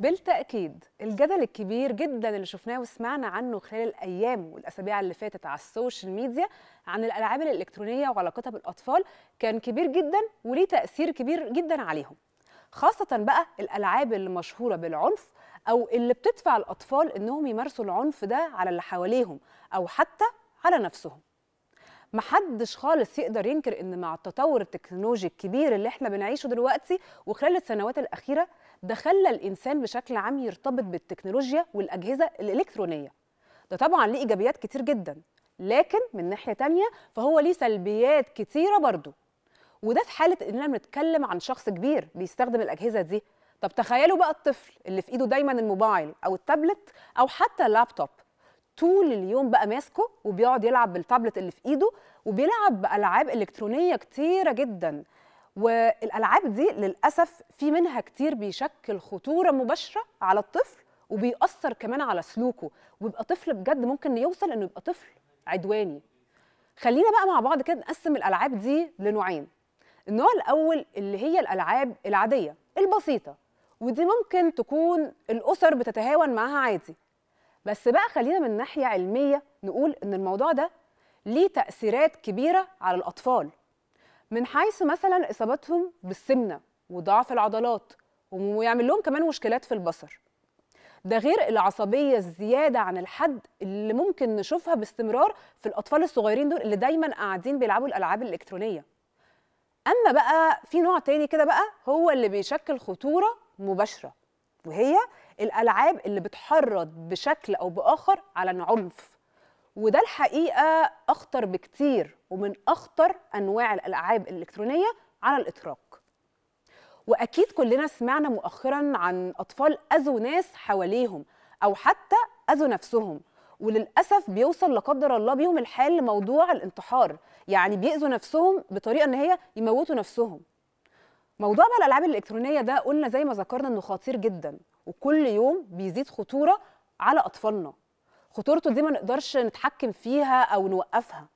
بالتأكيد الجدل الكبير جدا اللي شفناه وسمعنا عنه خلال الأيام والأسابيع اللي فاتت على السوشيال ميديا عن الألعاب الإلكترونية وعلاقتها بالأطفال كان كبير جدا وليه تأثير كبير جدا عليهم خاصة بقى الألعاب اللي مشهورة بالعنف أو اللي بتدفع الأطفال إنهم يمارسوا العنف ده على اللي حواليهم أو حتى على نفسهم محدش خالص يقدر ينكر ان مع التطور التكنولوجي الكبير اللي احنا بنعيشه دلوقتي وخلال السنوات الاخيره ده خلى الانسان بشكل عام يرتبط بالتكنولوجيا والاجهزه الالكترونيه ده طبعا ليه ايجابيات كتير جدا لكن من ناحيه تانية فهو ليه سلبيات كتيره برضه وده في حاله اننا بنتكلم عن شخص كبير بيستخدم الاجهزه دي طب تخيلوا بقى الطفل اللي في ايده دايما الموبايل او التابلت او حتى اللابتوب طول اليوم بقى ماسكه وبيقعد يلعب بالتابلت اللي في ايده وبيلعب بالعاب الكترونيه كتيره جدا والالعاب دي للاسف في منها كتير بيشكل خطوره مباشره على الطفل وبيأثر كمان على سلوكه ويبقى طفل بجد ممكن يوصل انه يبقى طفل عدواني خلينا بقى مع بعض كده نقسم الالعاب دي لنوعين النوع الاول اللي هي الالعاب العاديه البسيطه ودي ممكن تكون الاسر بتتهاون معاها عادي بس بقى خلينا من ناحيه علميه نقول ان الموضوع ده ليه تاثيرات كبيره على الاطفال من حيث مثلا اصابتهم بالسمنه وضعف العضلات ويعمل لهم كمان مشكلات في البصر ده غير العصبيه الزياده عن الحد اللي ممكن نشوفها باستمرار في الاطفال الصغيرين دول اللي دايما قاعدين بيلعبوا الالعاب الالكترونيه اما بقى في نوع تاني كده بقى هو اللي بيشكل خطوره مباشره وهي الالعاب اللي بتحرض بشكل او باخر على العنف وده الحقيقه اخطر بكتير ومن اخطر انواع الالعاب الالكترونيه على الاطلاق واكيد كلنا سمعنا مؤخرا عن اطفال اذوا ناس حواليهم او حتى اذوا نفسهم وللاسف بيوصل لا قدر الله بيهم الحال لموضوع الانتحار يعني بيأذوا نفسهم بطريقه ان هي يموتوا نفسهم موضوع بقى الالعاب الالكترونيه ده قلنا زي ما ذكرنا انه خطير جدا وكل يوم بيزيد خطوره على اطفالنا خطورته دي ما نقدرش نتحكم فيها او نوقفها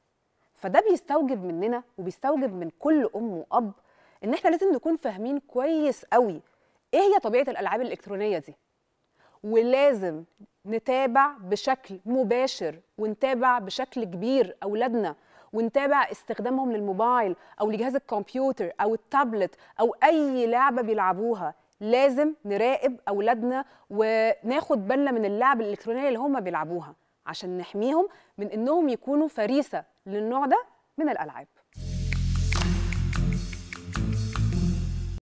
فده بيستوجب مننا وبيستوجب من كل ام واب ان احنا لازم نكون فاهمين كويس قوي ايه هي طبيعه الالعاب الالكترونيه دي ولازم نتابع بشكل مباشر ونتابع بشكل كبير اولادنا ونتابع استخدامهم للموبايل او لجهاز الكمبيوتر او التابلت او اي لعبه بيلعبوها لازم نراقب اولادنا وناخد بالنا من اللعب الالكترونيه اللي هم بيلعبوها عشان نحميهم من انهم يكونوا فريسه للنوع ده من الالعاب